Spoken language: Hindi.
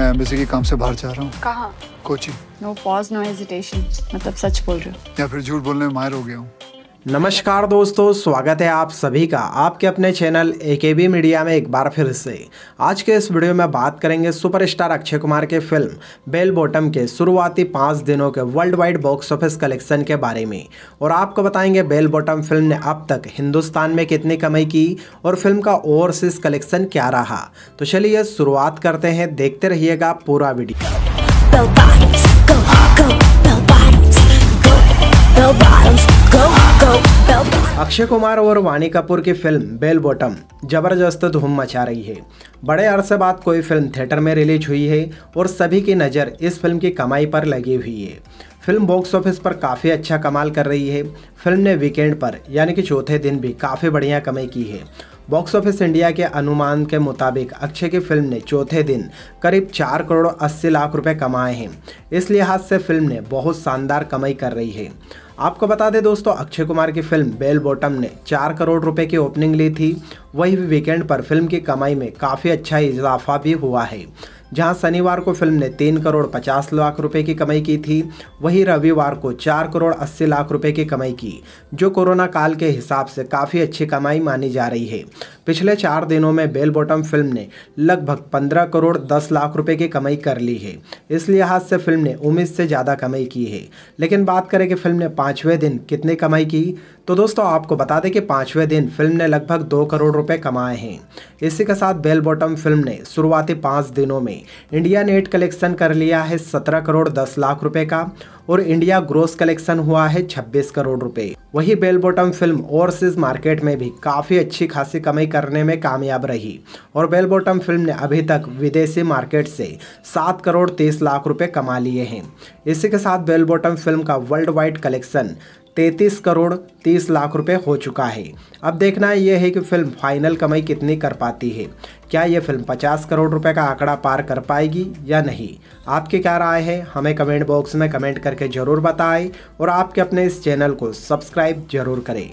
मैं एम्बेसी के काम से बाहर जा रहा हूँ कहाँ Kochi no pause no hesitation मतलब सच बोल रहे हो या फिर झूठ बोलने में माहिर हो गया हूँ नमस्कार दोस्तों स्वागत है आप सभी का आपके अपने चैनल ए के बी मीडिया में एक बार फिर से आज के इस वीडियो में बात करेंगे सुपरस्टार अक्षय कुमार के फिल्म बेल बॉटम के शुरुआती पाँच दिनों के worldwide box office collection के बारे में और आपको बताएंगे बेल बॉटम फिल्म ने अब तक हिंदुस्तान में कितनी कमाई की और फिल्म का ओवरसीज कलेक्शन क्या रहा तो चलिए शुरुआत करते हैं देखते रहिएगा पूरा वीडियो अक्षय कुमार और वानी कपूर की फिल्म बेल बॉटम जबरदस्त धूम मचा रही है बड़े अरसे बाद कोई फिल्म थिएटर में रिलीज हुई है और सभी की नज़र इस फिल्म की कमाई पर लगी हुई है फिल्म बॉक्स ऑफिस पर काफ़ी अच्छा कमाल कर रही है फिल्म ने वीकेंड पर यानी कि चौथे दिन भी काफ़ी बढ़िया कमाई की है बॉक्स ऑफिस इंडिया के अनुमान के मुताबिक अक्षय की फिल्म ने चौथे दिन करीब चार करोड़ अस्सी लाख रुपए कमाए हैं इस लिहाज से फिल्म ने बहुत शानदार कमाई कर रही है आपको बता दें दोस्तों अक्षय कुमार की फिल्म बेल बॉटम ने चार करोड़ रुपए की ओपनिंग ली थी वही वीकेंड पर फिल्म की कमाई में काफ़ी अच्छा इजाफा भी हुआ है जहां शनिवार को फिल्म ने तीन करोड़ पचास लाख रुपए की कमाई की थी वही रविवार को चार करोड़ अस्सी लाख रुपए की कमाई की जो कोरोना काल के हिसाब से काफ़ी अच्छी कमाई मानी जा रही है पिछले चार दिनों में बेल बॉटम फिल्म ने लगभग पंद्रह करोड़ दस लाख रुपए की कमाई कर ली है इस लिहाज से फिल्म ने उम्मीद से ज़्यादा कमाई की है लेकिन बात करें कि फिल्म ने पाँचवें दिन कितनी कमाई की तो दोस्तों आपको बता दें कि पाँचवें दिन फिल्म ने लगभग दो करोड़ रुपए कमाए हैं इसी के साथ बेल बॉटम फिल्म ने शुरुआती पाँच दिनों में इंडिया नेट कलेक्शन कर लिया है सत्रह करोड़ दस लाख रुपये का और इंडिया ग्रोस कलेक्शन हुआ है 26 करोड़ रुपए वही Bell Bottom film overseas market में भी काफ़ी अच्छी खासी कमाई करने में कामयाब रही और बेल बॉटम फिल्म ने अभी तक विदेशी मार्केट से सात करोड़ तीस लाख रुपए कमा लिए हैं इसी के साथ बेल बॉटम फिल्म का वर्ल्ड वाइड कलेक्शन तैंतीस करोड़ तीस लाख रुपए हो चुका है अब देखना यह है कि फिल्म फाइनल कमाई कितनी कर पाती है क्या ये फिल्म पचास करोड़ रुपए का आंकड़ा पार कर पाएगी या नहीं आपकी क्या राय है हमें कमेंट बॉक्स में कमेंट करके ज़रूर बताएं और आपके अपने इस चैनल को सब्सक्राइब जरूर करें